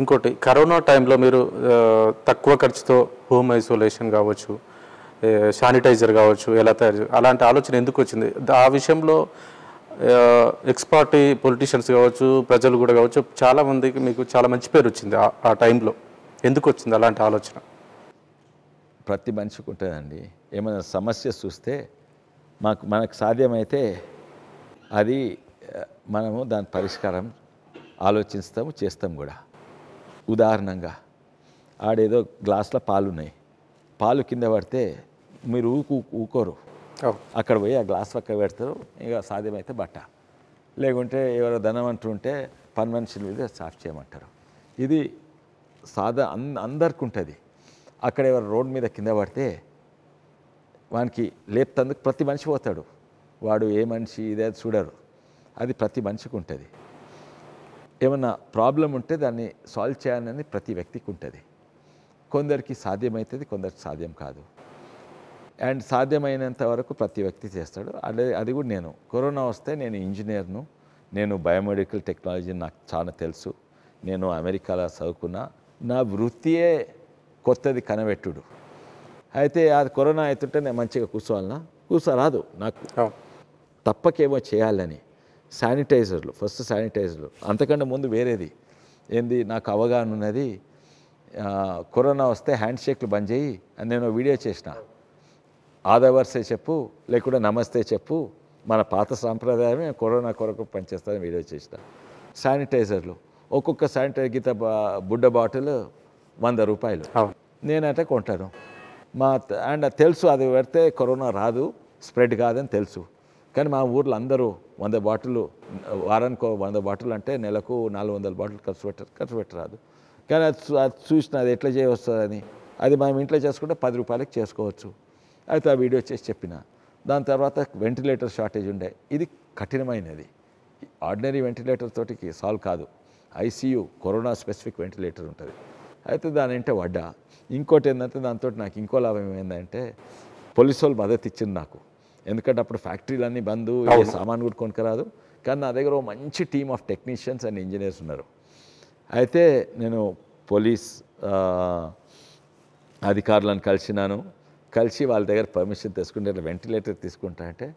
ఇంకోటి కరోనా టైంలో మీరు తక్కువ ఖర్చుతో హోమ్ ఐసోలేషన్ కావచ్చు శానిటైజర్ కావచ్చు ఎలా తయారు అలాంటి ఆలోచన ఎందుకు వచ్చింది ఆ విషయంలో ఎక్స్పార్టీ పొలిటీషియన్స్ కావచ్చు ప్రజలు కూడా కావచ్చు చాలామందికి మీకు చాలా మంచి పేరు వచ్చింది ఆ టైంలో ఎందుకు వచ్చింది అలాంటి ఆలోచన ప్రతి మనిషికి ఉంటుందండి ఏమైనా సమస్య చూస్తే మాకు మనకు సాధ్యమైతే అది మనము దాని పరిష్కారం ఆలోచిస్తాము చేస్తాం కూడా ఉదాహరణంగా ఆడేదో గ్లాస్లో పాలు ఉన్నాయి పాలు కింద పడితే మీరు ఊకు ఊకోరు అక్కడ పోయి ఆ గ్లాస్ పక్క పెడతారు ఇక సాధ్యమైతే బట్ట లేకుంటే ఎవరో ధనం అంటుంటే పని మనిషి మీద సాఫ్ చేయమంటారు ఇది సాదా అందరికి ఉంటుంది అక్కడ ఎవరు రోడ్డు మీద కింద పడితే వానికి లేపుతందుకు ప్రతి మనిషి పోతాడు వాడు ఏ మనిషి ఇదే చూడరు అది ప్రతి మనిషికి ఉంటుంది ఏమైనా ప్రాబ్లం ఉంటే దాన్ని సాల్వ్ చేయాలని ప్రతి వ్యక్తికి ఉంటుంది కొందరికి సాధ్యమవుతుంది కొందరికి సాధ్యం కాదు అండ్ సాధ్యమైనంత వరకు ప్రతి వ్యక్తి చేస్తాడు అదే అది కూడా నేను కరోనా వస్తే నేను ఇంజనీర్ను నేను బయోమెడికల్ టెక్నాలజీ నాకు చాలా తెలుసు నేను అమెరికాలో చదువుకున్నా నా వృత్తియే కొత్తది కనబెట్టుడు అయితే అది కరోనా అవుతుంటే నేను మంచిగా కూర్చోవాలన్నా కూర్చోరాదు నాకు తప్పకేమో చేయాలని శానిటైజర్లు ఫస్ట్ శానిటైజర్లు అంతకంటే ముందు వేరేది ఏంది నాకు అవగాహన ఉన్నది కరోనా వస్తే హ్యాండ్ షేక్లు బంద్ చేయి అని నేను వీడియో చేసిన ఆదవర్సే చెప్పు లేకుండా నమస్తే చెప్పు మన పాత సాంప్రదాయమే కరోనా కొరకు పనిచేస్తానని వీడియో చేసిన శానిటైజర్లు ఒక్కొక్క శానిటైజర్ గీత బుడ్డ బాటిల్ వంద రూపాయలు నేనైతే కొంటాను మా అండ్ తెలుసు అది పెడితే కరోనా రాదు స్ప్రెడ్ కాదని తెలుసు కానీ మా ఊర్లో అందరూ వంద బాటిల్ వారానికి వంద బాటిల్ అంటే నెలకు నాలుగు వందల బాటిల్ ఖర్చు పెట్టరు ఖర్చు పెట్టరాదు కానీ అది అది చూసిన అది ఎట్లా చేయవస్తుందని అది మనం ఇంట్లో చేసుకుంటే పది రూపాయలకి చేసుకోవచ్చు అయితే ఆ వీడియో చేసి చెప్పిన దాని తర్వాత వెంటిలేటర్ షార్టేజ్ ఉండే ఇది కఠినమైనది ఆర్డినరీ వెంటిలేటర్ తోటికి సాల్వ్ కాదు ఐసీయూ కరోనా స్పెసిఫిక్ వెంటిలేటర్ ఉంటుంది అయితే దాని అంటే వడ్డా ఇంకోటి ఏంటంటే దాంతో నాకు ఇంకో లాభం ఏంటంటే పోలీసు వాళ్ళు మద్దతు ఇచ్చింది నాకు ఎందుకంటే అప్పుడు ఫ్యాక్టరీలన్నీ బంధు ఏ సామాన్ కూడా కొనుక్కరాదు కానీ నా దగ్గర మంచి team of technicians and engineers ఉన్నారు అయితే నేను పోలీస్ అధికారులను కలిసినాను కలిసి వాళ్ళ దగ్గర పర్మిషన్ తీసుకుంటే ఇట్లా వెంటిలేటర్ తీసుకుంటా అంటే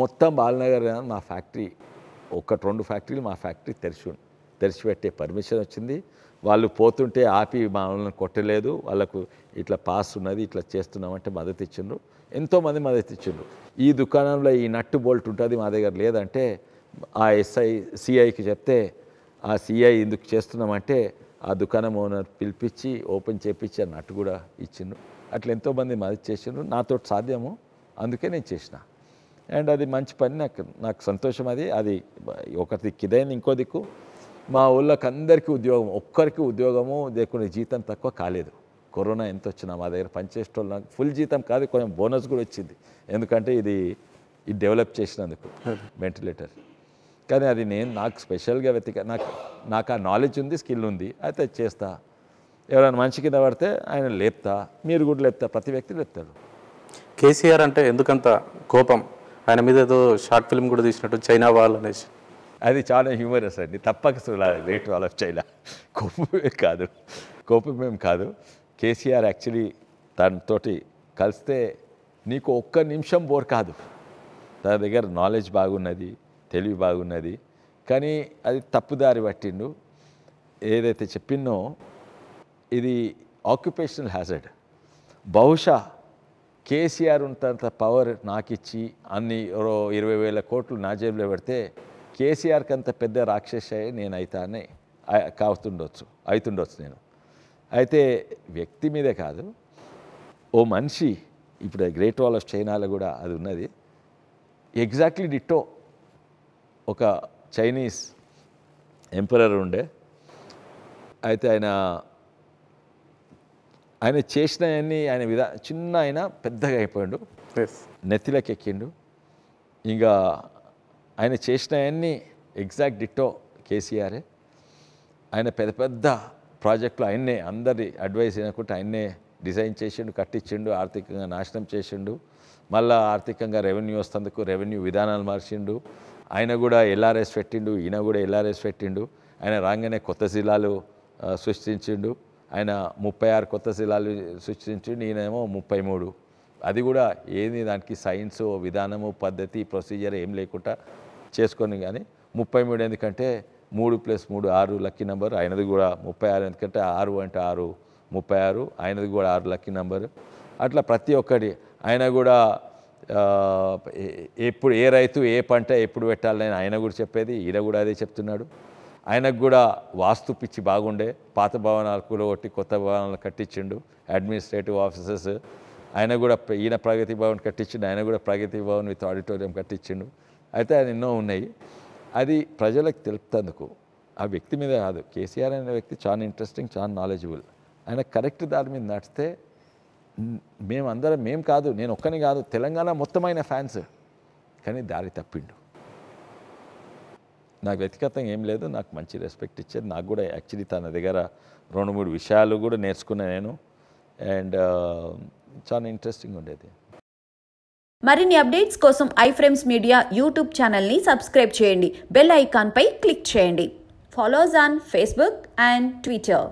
మొత్తం బాలనగర్ మా ఫ్యాక్టరీ ఒకటి రెండు ఫ్యాక్టరీలు మా ఫ్యాక్టరీ తెరిచి తెరిచిపెట్టే పర్మిషన్ వచ్చింది వాళ్ళు పోతుంటే ఆపి వాళ్ళని కొట్టలేదు వాళ్ళకు ఇట్లా పాస్ ఉన్నది ఇట్లా చేస్తున్నామంటే మద్దతు ఇచ్చిండ్రు ఎంతోమంది మద్దతు ఇచ్చిండ్రు ఈ దుకాణంలో ఈ నట్టు బోల్ట్ ఉంటుంది మా దగ్గర లేదంటే ఆ ఎస్ఐ సిఐకి చెప్తే ఆ సిఐ ఎందుకు చేస్తున్నామంటే ఆ దుకాణం ఓనర్ పిలిపించి ఓపెన్ చేపించి ఆ నట్టు కూడా ఇచ్చిండు అట్లా ఎంతోమంది మదతి చేసిండ్రు నాతో సాధ్యము అందుకే నేను చేసిన అండ్ అది మంచి పని నాకు నాకు సంతోషం అది అది ఒక దిక్కుదైంది ఇంకో దిక్కు మా ఊళ్ళోకి అందరికీ ఉద్యోగం ఒక్కరికి ఉద్యోగము లేకుండా జీతం తక్కువ కాలేదు కరోనా ఎంత వచ్చినా మా దగ్గర పనిచేసేటోళ్ళు నాకు ఫుల్ జీతం కాదు కొంచెం బోనస్ కూడా వచ్చింది ఎందుకంటే ఇది ఇది డెవలప్ చేసినందుకు వెంటిలేటర్ కానీ అది నేను నాకు స్పెషల్గా వెతిక నాకు నాకు ఆ నాలెడ్జ్ ఉంది స్కిల్ ఉంది అయితే చేస్తా ఎవరైనా మనిషి కింద పడితే ఆయన లేపుతా మీరు కూడా లేపుతా ప్రతి వ్యక్తి లేపుతాడు కేసీఆర్ అంటే ఎందుకంత కోపం ఆయన మీద ఏదో షార్ట్ ఫిల్మ్ కూడా తీసినట్టు చైనా వాళ్ళు అనేసి అది చాలా హ్యూమరస్ అండి తప్పక రేట్ వాల్ ఆఫ్ చైనా కోపమేం కాదు కోపమేం కాదు కేసీఆర్ యాక్చువల్లీ తనతోటి కలిస్తే నీకు ఒక్క నిమిషం బోర్ కాదు తన దగ్గర నాలెడ్జ్ బాగున్నది తెలివి బాగున్నది కానీ అది తప్పుదారి పట్టిండు ఏదైతే చెప్పినో ఇది ఆక్యుపేషనల్ హ్యాజర్డ్ బహుశా కేసీఆర్ ఉన్నంత పవర్ నాకిచ్చి అన్ని ఇరవై వేల కోట్లు నా జేబులో పెడితే కేసీఆర్కి అంత పెద్ద రాక్షస నేను అవుతానే కావుతుండొచ్చు అవుతుండొచ్చు నేను అయితే వ్యక్తి మీదే కాదు ఓ మనిషి ఇప్పుడు గ్రేట్ వాల్ ఆఫ్ చైనాలో కూడా అది ఉన్నది ఎగ్జాక్ట్లీ డిట్టో ఒక చైనీస్ ఎంపరర్ ఉండే అయితే ఆయన ఆయన చేసినవన్నీ ఆయన విధా చిన్న ఆయన పెద్దగా అయిపోయాడు నెత్తిలోకి ఎక్కిండు ఇంకా ఆయన చేసినవన్నీ ఎగ్జాక్ట్ డిట్టో కేసీఆర్ ఆయన పెద్ద పెద్ద ప్రాజెక్టులు ఆయన్నే అందరి అడ్వైస్ అయినకుంటే ఆయన్నే డిజైన్ చేసిండు కట్టించిండు ఆర్థికంగా నాశనం చేసిండు మళ్ళీ ఆర్థికంగా రెవెన్యూ వస్తుందుకు రెవెన్యూ విధానాలు మార్చిండు ఆయన కూడా ఎల్ఆర్ఎస్ పెట్టిండు ఈయన కూడా ఎల్ఆర్ఎస్ పెట్టిండు ఆయన రాగానే కొత్త జిల్లాలు సృష్టించిండు ఆయన ముప్పై ఆరు కొత్త జిల్లాలు సృష్టించిండు ఈయనేమో ముప్పై మూడు అది కూడా ఏది దానికి సైన్స్ విధానము పద్ధతి ప్రొసీజర్ ఏం లేకుండా చేసుకొని కానీ ముప్పై మూడు ఎందుకంటే మూడు ప్లస్ మూడు ఆరు లక్కీ నెంబర్ ఆయనది కూడా ముప్పై ఆరు ఎందుకంటే ఆరు అంటే ఆరు ముప్పై ఆరు ఆయనది కూడా ఆరు లక్కీ నెంబర్ అట్లా ప్రతి ఒక్కటి ఆయన కూడా ఎప్పుడు ఏ రైతు ఏ పంట ఎప్పుడు పెట్టాలని ఆయన కూడా చెప్పేది ఈయన కూడా అదే చెప్తున్నాడు ఆయనకు కూడా వాస్తు పిచ్చి బాగుండే పాత భవనాలు కూలగొట్టి కొత్త భవనాలు కట్టించిండు అడ్మినిస్ట్రేటివ్ ఆఫీసెస్ ఆయన కూడా ఈయన ప్రగతి భవన్ కట్టించిండు ఆయన కూడా ప్రగతి భవన్ విత్ ఆడిటోరియం కట్టించిండు అయితే ఆయన ఎన్నో ఉన్నాయి అది ప్రజలకు తెలుపుతందుకు ఆ వ్యక్తి మీద కాదు కేసీఆర్ అనే వ్యక్తి చాలా ఇంట్రెస్టింగ్ చాలా నాలెడ్జబుల్ ఆయన కరెక్ట్ దాని మీద నడిస్తే మేమందరం మేం కాదు నేను ఒక్కని కాదు తెలంగాణ మొత్తమైన ఫ్యాన్స్ కానీ దారి తప్పిండు నాకు వ్యక్తిగతంగా ఏం లేదు నాకు మంచి రెస్పెక్ట్ ఇచ్చేది నాకు కూడా యాక్చువల్లీ తన దగ్గర రెండు మూడు విషయాలు కూడా నేర్చుకున్నా నేను అండ్ uh, చాలా ఇంట్రెస్టింగ్ ఉండేది మరిన్ని అప్డేట్స్ కోసం ఐఫ్రేమ్స్ మీడియా యూట్యూబ్ ఛానల్ని సబ్స్క్రైబ్ చేయండి బెల్ ఐకాన్పై క్లిక్ చేయండి follow us on Facebook and Twitter